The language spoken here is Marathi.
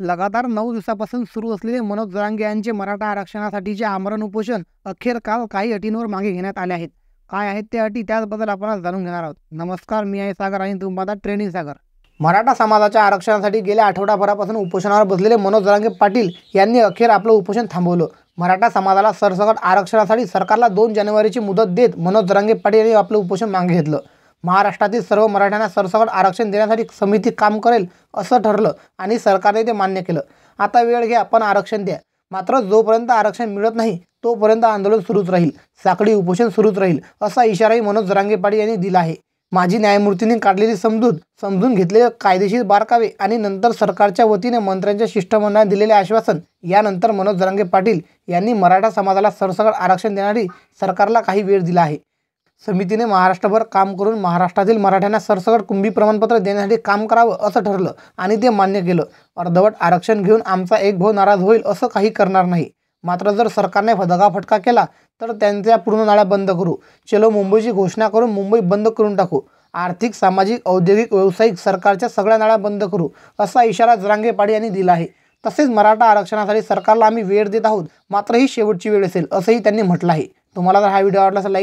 लगातार नऊ दिवसापासून सुरू असलेले मनोज जरांगे यांचे मराठा आरक्षणासाठीचे आमरण उपोषण अखेर काल काही अटींवर मागे घेण्यात आले आहेत काय आहेत त्या अटी त्याचबद्दल आपण जाणून घेणार आहोत नमस्कार मी आहे सागर आणि तुम्हाला ट्रेनिंग सागर मराठा समाजाच्या आरक्षणासाठी गेल्या आठवडाभरापासून उपोषणावर बसलेले मनोज जरांगे पाटील यांनी अखेर आपलं उपोषण थांबवलं मराठा समाजाला सरसकट आरक्षणासाठी सरकारला दोन जानेवारीची मुदत देत मनोज जरांगे पाटील यांनी आपलं उपोषण मागे घेतलं महाराष्ट्रातील सर्व मराठ्यांना सरसकट आरक्षण देण्यासाठी समिती काम करेल असं ठरलं आणि सरकारने ते मान्य केलं आता वेळ घ्या पण आरक्षण द्या मात्र जोपर्यंत आरक्षण मिळत नाही तोपर्यंत आंदोलन सुरूच राहील साखळी उपोषण सुरूच राहील असा इशाराही मनोज जरांगे पाटील यांनी दिला आहे माजी न्यायमूर्तींनी काढलेली समजूत समजून घेतलेले कायदेशीर बारकावे आणि नंतर सरकारच्या वतीने मंत्र्यांच्या शिष्टमंडळाने दिलेले आश्वासन यानंतर मनोज जरांगे पाटील यांनी मराठा समाजाला सरसकट आरक्षण देणारी सरकारला काही वेळ दिला आहे समितीने महाराष्ट्रभर काम करून महाराष्ट्रातील मराठ्यांना सरसकट कुंभी प्रमाणपत्र देण्यासाठी काम करावं असं ठरलं आणि ते मान्य केलं अर्धवट आरक्षण घेऊन आमचा एक भाऊ नाराज होईल असं काही करणार नाही मात्र जर सरकारने दगाफटका केला तर त्यांच्या पूर्ण नाळ्या बंद करू चलो मुंबईची घोषणा करून मुंबई बंद करून टाकू आर्थिक सामाजिक औद्योगिक व्यावसायिक सरकारच्या सगळ्या नाळ्या बंद करू असा इशारा जरांगे पाडी यांनी दिला आहे तसेच मराठा आरक्षणासाठी सरकारला आम्ही वेळ देत आहोत मात्र ही शेवटची वेळ असेल असंही त्यांनी म्हटलं आहे तुम्हाला जर हा व्हिडिओ आवडला असं लाईक